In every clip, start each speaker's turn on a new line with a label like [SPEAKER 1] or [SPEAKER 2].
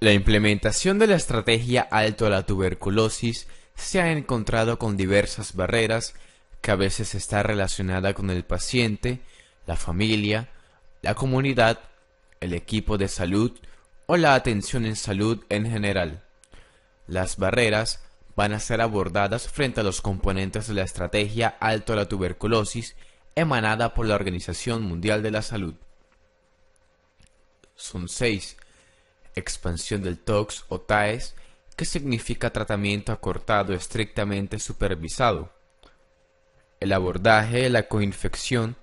[SPEAKER 1] La implementación de la estrategia Alto a la Tuberculosis se ha encontrado con diversas barreras que a veces está relacionada con el paciente, la familia, la comunidad, el equipo de salud o la atención en salud en general. Las barreras van a ser abordadas frente a los componentes de la estrategia Alto a la Tuberculosis emanada por la Organización Mundial de la Salud. Son seis expansión del TOX o TAES, que significa tratamiento acortado estrictamente supervisado, el abordaje de la coinfección,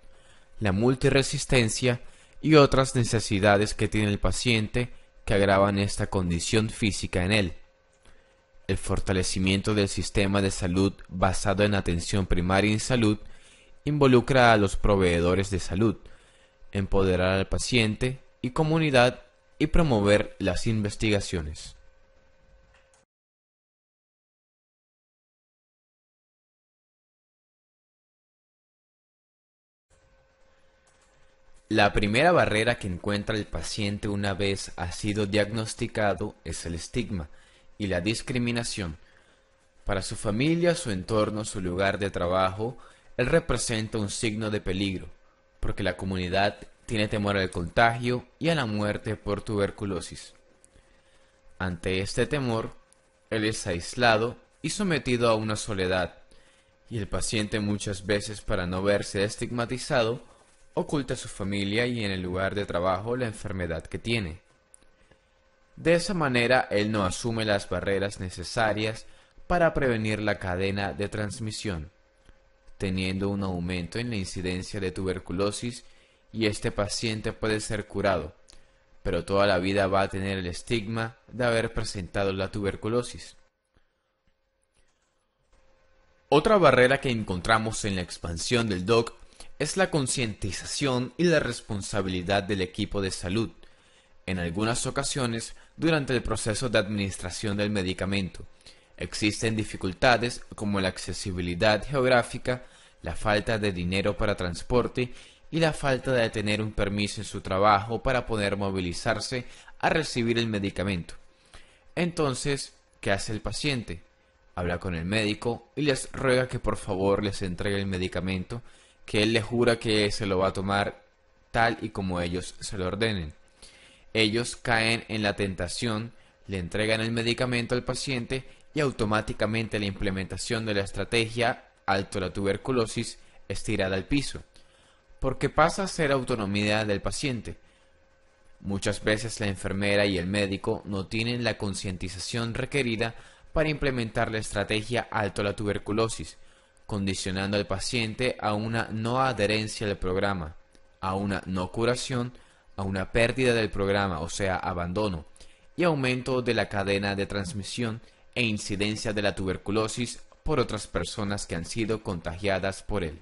[SPEAKER 1] la multiresistencia y otras necesidades que tiene el paciente que agravan esta condición física en él, el fortalecimiento del sistema de salud basado en atención primaria en salud involucra a los proveedores de salud, empoderar al paciente y comunidad y promover las investigaciones. La primera barrera que encuentra el paciente una vez ha sido diagnosticado es el estigma y la discriminación. Para su familia, su entorno, su lugar de trabajo, él representa un signo de peligro, porque la comunidad tiene temor al contagio y a la muerte por tuberculosis. Ante este temor, él es aislado y sometido a una soledad, y el paciente muchas veces para no verse estigmatizado, oculta a su familia y en el lugar de trabajo la enfermedad que tiene. De esa manera, él no asume las barreras necesarias para prevenir la cadena de transmisión, teniendo un aumento en la incidencia de tuberculosis y este paciente puede ser curado, pero toda la vida va a tener el estigma de haber presentado la tuberculosis. Otra barrera que encontramos en la expansión del DOC es la concientización y la responsabilidad del equipo de salud, en algunas ocasiones durante el proceso de administración del medicamento. Existen dificultades como la accesibilidad geográfica, la falta de dinero para transporte y la falta de tener un permiso en su trabajo para poder movilizarse a recibir el medicamento. Entonces, ¿qué hace el paciente? Habla con el médico y les ruega que por favor les entregue el medicamento, que él le jura que se lo va a tomar tal y como ellos se lo ordenen. Ellos caen en la tentación, le entregan el medicamento al paciente y automáticamente la implementación de la estrategia alto la tuberculosis es tirada al piso porque pasa a ser autonomía del paciente. Muchas veces la enfermera y el médico no tienen la concientización requerida para implementar la estrategia alto a la tuberculosis, condicionando al paciente a una no adherencia al programa, a una no curación, a una pérdida del programa, o sea, abandono, y aumento de la cadena de transmisión e incidencia de la tuberculosis por otras personas que han sido contagiadas por él.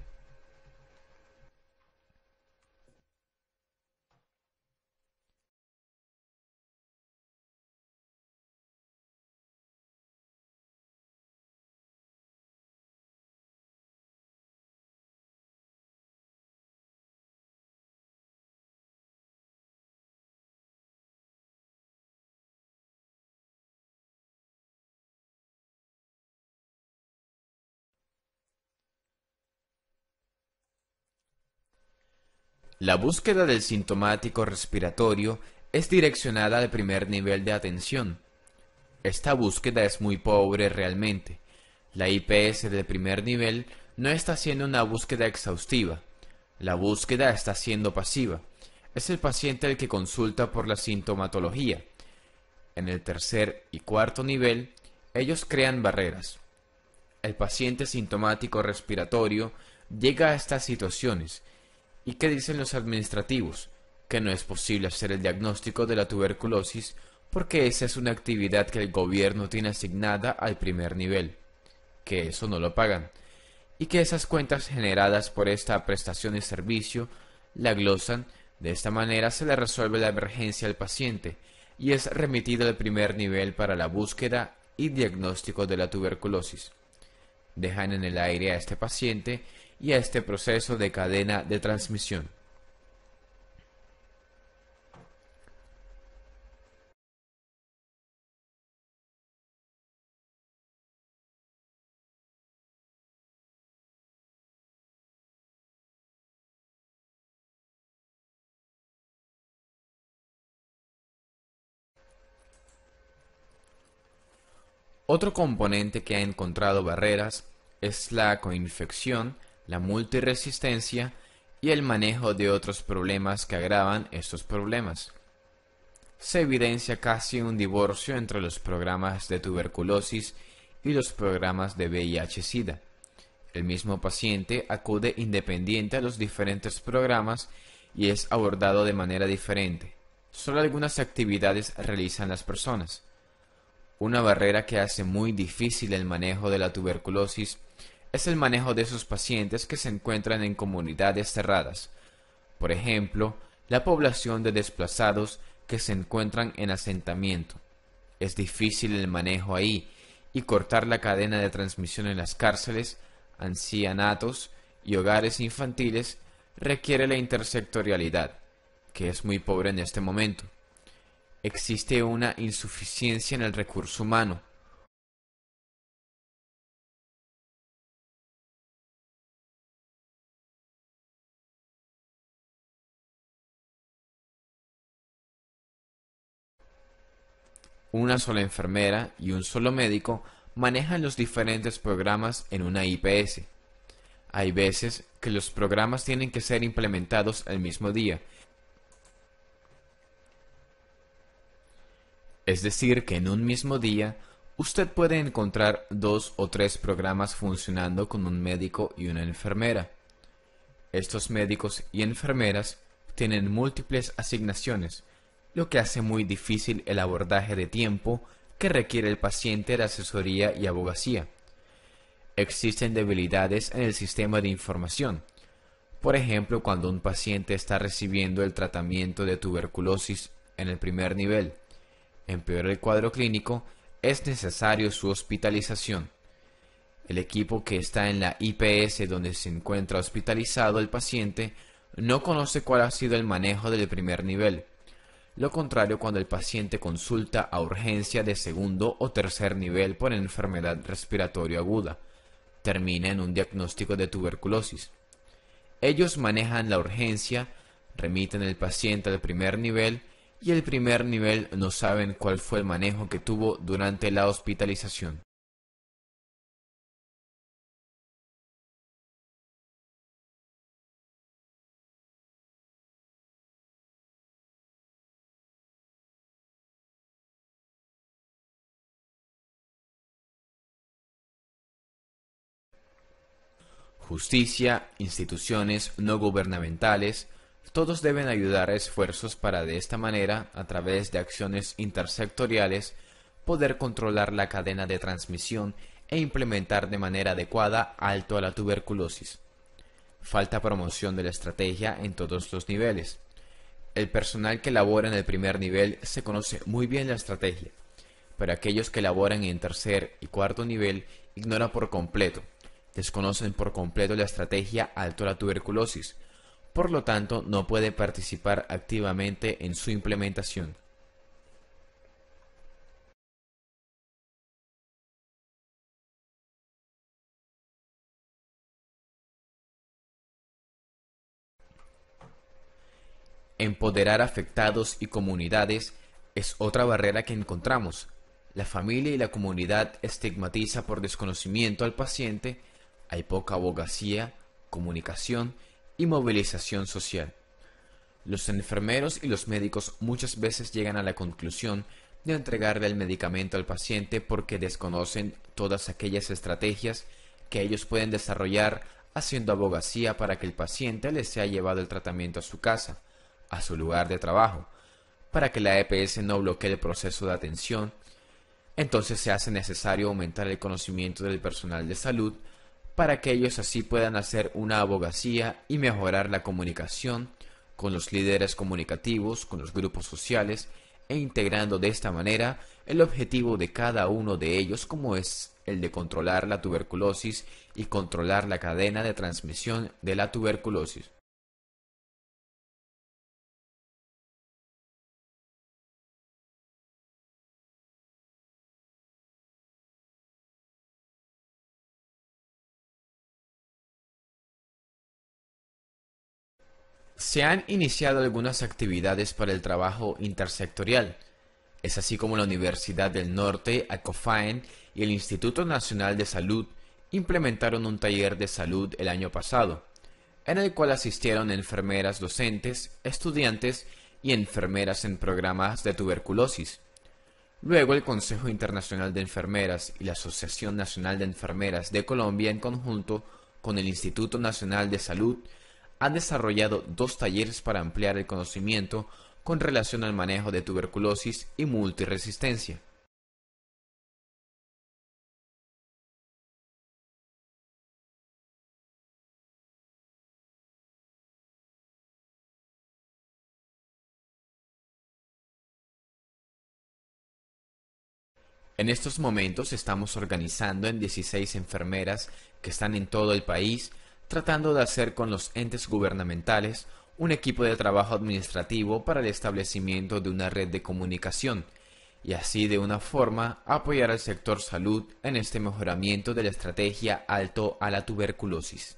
[SPEAKER 1] La búsqueda del sintomático respiratorio es direccionada al primer nivel de atención. Esta búsqueda es muy pobre realmente. La IPS del primer nivel no está haciendo una búsqueda exhaustiva. La búsqueda está siendo pasiva. Es el paciente el que consulta por la sintomatología. En el tercer y cuarto nivel, ellos crean barreras. El paciente sintomático respiratorio llega a estas situaciones ¿Y qué dicen los administrativos? Que no es posible hacer el diagnóstico de la tuberculosis porque esa es una actividad que el gobierno tiene asignada al primer nivel, que eso no lo pagan, y que esas cuentas generadas por esta prestación de servicio la glosan, de esta manera se le resuelve la emergencia al paciente y es remitido al primer nivel para la búsqueda y diagnóstico de la tuberculosis. Dejan en el aire a este paciente y a este proceso de cadena de transmisión. Otro componente que ha encontrado barreras es la coinfección la multiresistencia y el manejo de otros problemas que agravan estos problemas. Se evidencia casi un divorcio entre los programas de tuberculosis y los programas de VIH-Sida. El mismo paciente acude independiente a los diferentes programas y es abordado de manera diferente. Solo algunas actividades realizan las personas. Una barrera que hace muy difícil el manejo de la tuberculosis es el manejo de esos pacientes que se encuentran en comunidades cerradas, por ejemplo, la población de desplazados que se encuentran en asentamiento. Es difícil el manejo ahí y cortar la cadena de transmisión en las cárceles, ancianatos y hogares infantiles requiere la intersectorialidad, que es muy pobre en este momento. Existe una insuficiencia en el recurso humano, una sola enfermera y un solo médico manejan los diferentes programas en una IPS. Hay veces que los programas tienen que ser implementados el mismo día. Es decir, que en un mismo día usted puede encontrar dos o tres programas funcionando con un médico y una enfermera. Estos médicos y enfermeras tienen múltiples asignaciones, lo que hace muy difícil el abordaje de tiempo que requiere el paciente de asesoría y abogacía. Existen debilidades en el sistema de información. Por ejemplo, cuando un paciente está recibiendo el tratamiento de tuberculosis en el primer nivel, en peor el cuadro clínico, es necesario su hospitalización. El equipo que está en la IPS donde se encuentra hospitalizado el paciente no conoce cuál ha sido el manejo del primer nivel lo contrario cuando el paciente consulta a urgencia de segundo o tercer nivel por enfermedad respiratoria aguda. Termina en un diagnóstico de tuberculosis. Ellos manejan la urgencia, remiten el paciente al primer nivel y el primer nivel no saben cuál fue el manejo que tuvo durante la hospitalización. justicia, instituciones no gubernamentales, todos deben ayudar a esfuerzos para de esta manera, a través de acciones intersectoriales, poder controlar la cadena de transmisión e implementar de manera adecuada alto a la tuberculosis. Falta promoción de la estrategia en todos los niveles. El personal que labora en el primer nivel se conoce muy bien la estrategia, pero aquellos que laboran en tercer y cuarto nivel ignora por completo desconocen por completo la estrategia alto la tuberculosis, por lo tanto no pueden participar activamente en su implementación. Empoderar afectados y comunidades es otra barrera que encontramos. La familia y la comunidad estigmatiza por desconocimiento al paciente hay poca abogacía, comunicación y movilización social. Los enfermeros y los médicos muchas veces llegan a la conclusión de entregarle el medicamento al paciente porque desconocen todas aquellas estrategias que ellos pueden desarrollar haciendo abogacía para que el paciente le sea llevado el tratamiento a su casa, a su lugar de trabajo, para que la EPS no bloquee el proceso de atención. Entonces se hace necesario aumentar el conocimiento del personal de salud para que ellos así puedan hacer una abogacía y mejorar la comunicación con los líderes comunicativos, con los grupos sociales e integrando de esta manera el objetivo de cada uno de ellos como es el de controlar la tuberculosis y controlar la cadena de transmisión de la tuberculosis. Se han iniciado algunas actividades para el trabajo intersectorial. Es así como la Universidad del Norte, ACOFAEN y el Instituto Nacional de Salud implementaron un taller de salud el año pasado, en el cual asistieron enfermeras docentes, estudiantes y enfermeras en programas de tuberculosis. Luego el Consejo Internacional de Enfermeras y la Asociación Nacional de Enfermeras de Colombia en conjunto con el Instituto Nacional de Salud ha desarrollado dos talleres para ampliar el conocimiento con relación al manejo de tuberculosis y multiresistencia. En estos momentos estamos organizando en 16 enfermeras que están en todo el país tratando de hacer con los entes gubernamentales un equipo de trabajo administrativo para el establecimiento de una red de comunicación y así de una forma apoyar al sector salud en este mejoramiento de la estrategia alto a la tuberculosis.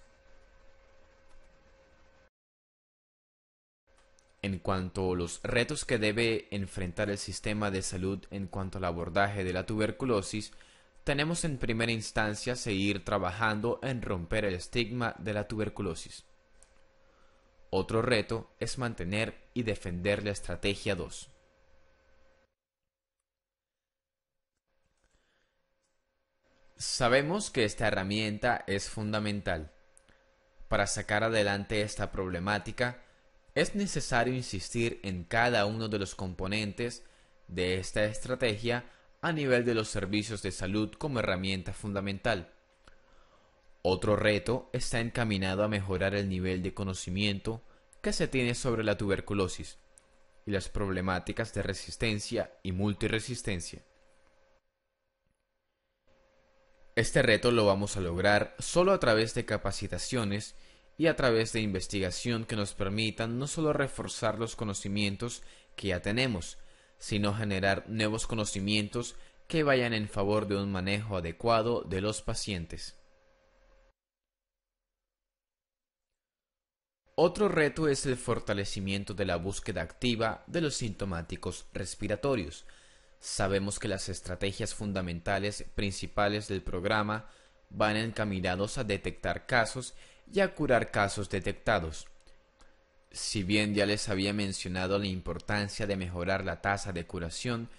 [SPEAKER 1] En cuanto a los retos que debe enfrentar el sistema de salud en cuanto al abordaje de la tuberculosis, tenemos en primera instancia seguir trabajando en romper el estigma de la tuberculosis. Otro reto es mantener y defender la estrategia 2. Sabemos que esta herramienta es fundamental. Para sacar adelante esta problemática, es necesario insistir en cada uno de los componentes de esta estrategia a nivel de los servicios de salud como herramienta fundamental. Otro reto está encaminado a mejorar el nivel de conocimiento que se tiene sobre la tuberculosis y las problemáticas de resistencia y multiresistencia. Este reto lo vamos a lograr solo a través de capacitaciones y a través de investigación que nos permitan no solo reforzar los conocimientos que ya tenemos, sino generar nuevos conocimientos que vayan en favor de un manejo adecuado de los pacientes. Otro reto es el fortalecimiento de la búsqueda activa de los sintomáticos respiratorios. Sabemos que las estrategias fundamentales principales del programa van encaminados a detectar casos y a curar casos detectados. Si bien ya les había mencionado la importancia de mejorar la tasa de curación,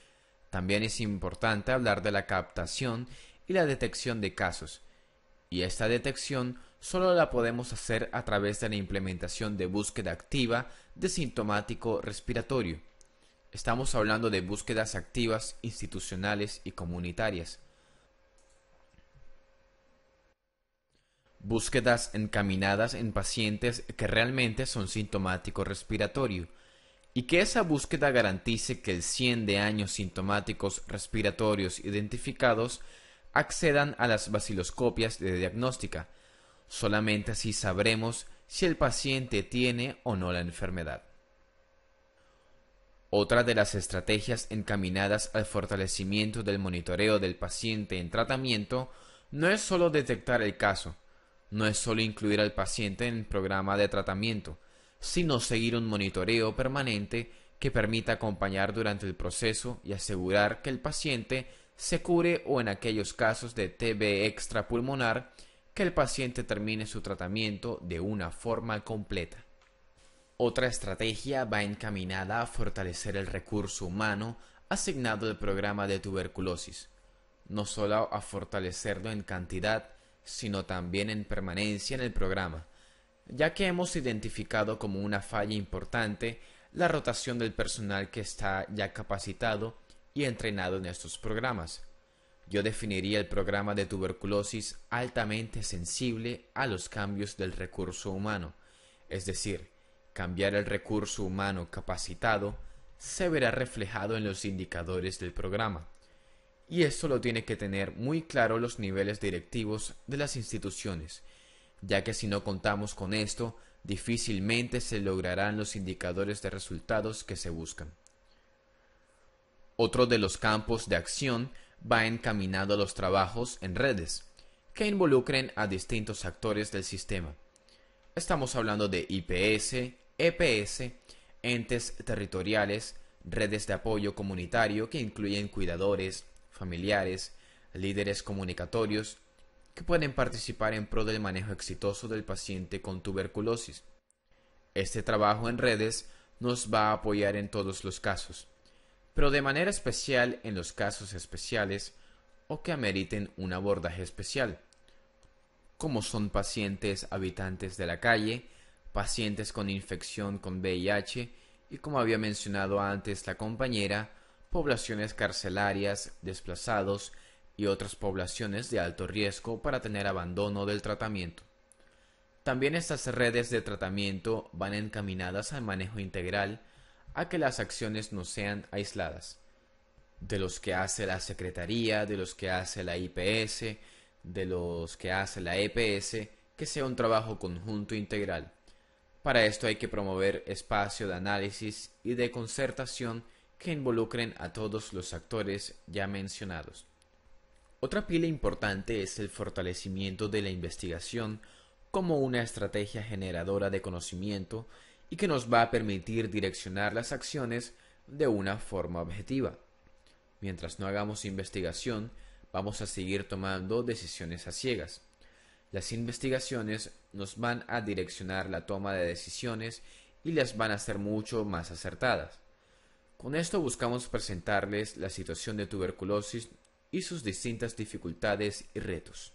[SPEAKER 1] también es importante hablar de la captación y la detección de casos. Y esta detección solo la podemos hacer a través de la implementación de búsqueda activa de sintomático respiratorio. Estamos hablando de búsquedas activas institucionales y comunitarias. búsquedas encaminadas en pacientes que realmente son sintomáticos respiratorio y que esa búsqueda garantice que el 100 de años sintomáticos respiratorios identificados accedan a las baciloscopias de diagnóstica. Solamente así sabremos si el paciente tiene o no la enfermedad. Otra de las estrategias encaminadas al fortalecimiento del monitoreo del paciente en tratamiento no es solo detectar el caso, no es solo incluir al paciente en el programa de tratamiento, sino seguir un monitoreo permanente que permita acompañar durante el proceso y asegurar que el paciente se cure o en aquellos casos de TB extrapulmonar que el paciente termine su tratamiento de una forma completa. Otra estrategia va encaminada a fortalecer el recurso humano asignado al programa de tuberculosis, no solo a fortalecerlo en cantidad, sino también en permanencia en el programa, ya que hemos identificado como una falla importante la rotación del personal que está ya capacitado y entrenado en estos programas. Yo definiría el programa de tuberculosis altamente sensible a los cambios del recurso humano, es decir, cambiar el recurso humano capacitado se verá reflejado en los indicadores del programa. Y esto lo tiene que tener muy claro los niveles directivos de las instituciones, ya que si no contamos con esto, difícilmente se lograrán los indicadores de resultados que se buscan. Otro de los campos de acción va encaminado a los trabajos en redes, que involucren a distintos actores del sistema. Estamos hablando de IPS, EPS, entes territoriales, redes de apoyo comunitario que incluyen cuidadores, familiares, líderes comunicatorios, que pueden participar en pro del manejo exitoso del paciente con tuberculosis. Este trabajo en redes nos va a apoyar en todos los casos, pero de manera especial en los casos especiales o que ameriten un abordaje especial, como son pacientes habitantes de la calle, pacientes con infección con VIH y como había mencionado antes la compañera, poblaciones carcelarias, desplazados y otras poblaciones de alto riesgo para tener abandono del tratamiento. También estas redes de tratamiento van encaminadas al manejo integral, a que las acciones no sean aisladas, de los que hace la Secretaría, de los que hace la IPS, de los que hace la EPS, que sea un trabajo conjunto integral. Para esto hay que promover espacio de análisis y de concertación que involucren a todos los actores ya mencionados. Otra pila importante es el fortalecimiento de la investigación como una estrategia generadora de conocimiento y que nos va a permitir direccionar las acciones de una forma objetiva. Mientras no hagamos investigación, vamos a seguir tomando decisiones a ciegas. Las investigaciones nos van a direccionar la toma de decisiones y las van a hacer mucho más acertadas. Con esto buscamos presentarles la situación de tuberculosis y sus distintas dificultades y retos.